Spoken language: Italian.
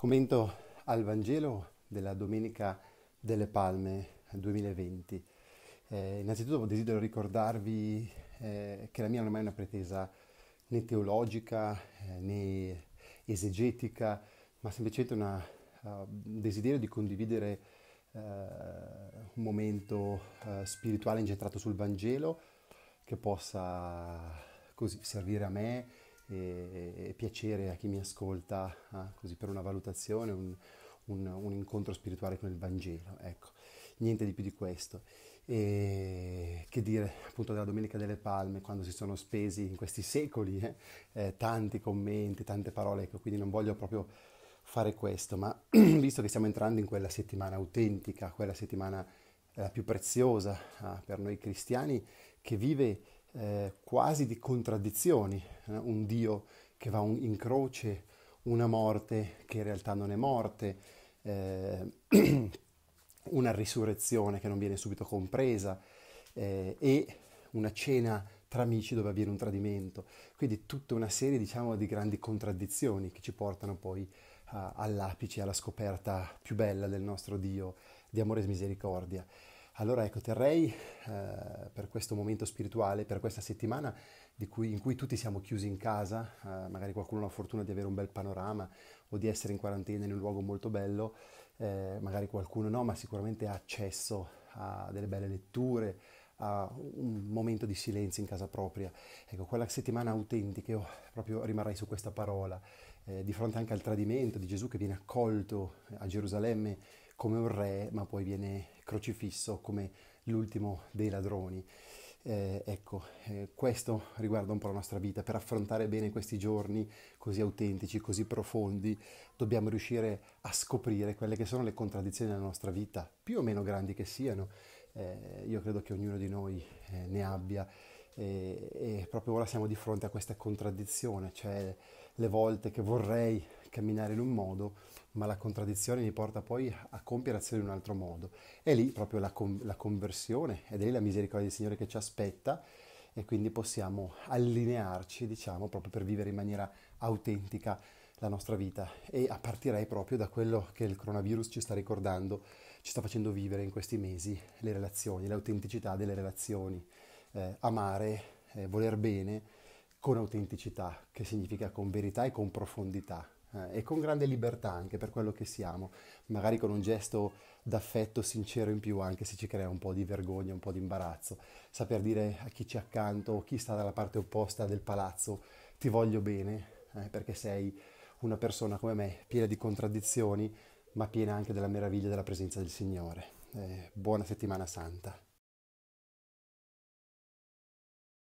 Commento al Vangelo della Domenica delle Palme 2020. Eh, innanzitutto desidero ricordarvi eh, che la mia non è mai una pretesa né teologica eh, né esegetica, ma semplicemente un uh, eh, desiderio di condividere uh, un momento uh, spirituale incentrato sul Vangelo che possa così servire a me e, piacere a chi mi ascolta eh, così per una valutazione, un, un, un, incontro spirituale con il Vangelo. Ecco, niente di più di questo. E che dire appunto della Domenica delle Palme, quando si sono spesi in questi secoli eh, eh, tanti commenti, tante parole, ecco, quindi non voglio proprio fare questo, ma visto che stiamo entrando in quella settimana autentica, quella settimana la eh, più preziosa ah, per noi cristiani, che vive eh, quasi di contraddizioni, eh? un Dio che va un, in croce, una morte che in realtà non è morte, eh, una risurrezione che non viene subito compresa eh, e una cena tra amici dove avviene un tradimento. Quindi tutta una serie diciamo, di grandi contraddizioni che ci portano poi all'apice, alla scoperta più bella del nostro Dio di amore e misericordia. Allora ecco, terrei eh, per questo momento spirituale, per questa settimana cui, in cui tutti siamo chiusi in casa, eh, magari qualcuno ha la fortuna di avere un bel panorama o di essere in quarantena in un luogo molto bello, eh, magari qualcuno no, ma sicuramente ha accesso a delle belle letture, a un momento di silenzio in casa propria. Ecco, quella settimana autentica, io proprio rimarrei su questa parola, eh, di fronte anche al tradimento di Gesù che viene accolto a Gerusalemme come un re, ma poi viene crocifisso come l'ultimo dei ladroni. Eh, ecco, eh, questo riguarda un po' la nostra vita. Per affrontare bene questi giorni così autentici, così profondi, dobbiamo riuscire a scoprire quelle che sono le contraddizioni della nostra vita, più o meno grandi che siano. Eh, io credo che ognuno di noi eh, ne abbia eh, e proprio ora siamo di fronte a questa contraddizione, cioè le volte che vorrei camminare in un modo, ma la contraddizione mi porta poi a compiere azioni in un altro modo. È lì proprio la, con- la conversione ed è lì la misericordia del Signore che ci aspetta e quindi possiamo allinearci, diciamo, proprio per vivere in maniera autentica la nostra vita e a partirei proprio da quello che il coronavirus ci sta ricordando, ci sta facendo vivere in questi mesi, le relazioni, l'autenticità delle relazioni, eh, amare, eh, voler bene con autenticità, che significa con verità e con profondità, eh, e con grande libertà anche per quello che siamo, magari con un gesto d'affetto sincero in più, anche se ci crea un po' di vergogna, un po' di imbarazzo, saper dire a chi c'è accanto o chi sta dalla parte opposta del palazzo ti voglio bene, eh, perché sei una persona come me, piena di contraddizioni, ma piena anche della meraviglia della presenza del Signore. Eh, buona settimana santa.